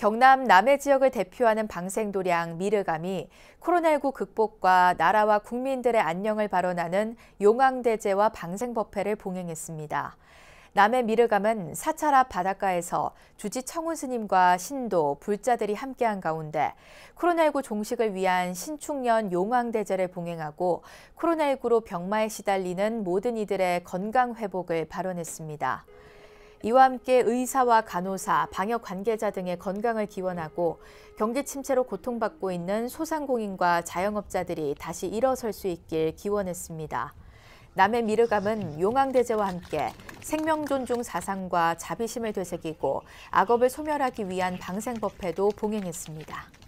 경남 남해 지역을 대표하는 방생도량 미르감이 코로나19 극복과 나라와 국민들의 안녕을 발언하는 용왕대제와 방생법회를 봉행했습니다. 남해 미르감은 사찰 앞 바닷가에서 주지 청운 스님과 신도, 불자들이 함께한 가운데 코로나19 종식을 위한 신축년 용왕대제를 봉행하고 코로나19로 병마에 시달리는 모든 이들의 건강 회복을 발언했습니다. 이와 함께 의사와 간호사, 방역 관계자 등의 건강을 기원하고 경기 침체로 고통받고 있는 소상공인과 자영업자들이 다시 일어설 수 있길 기원했습니다. 남해 미르감은 용왕대제와 함께 생명존중 사상과 자비심을 되새기고 악업을 소멸하기 위한 방생법회도 봉행했습니다.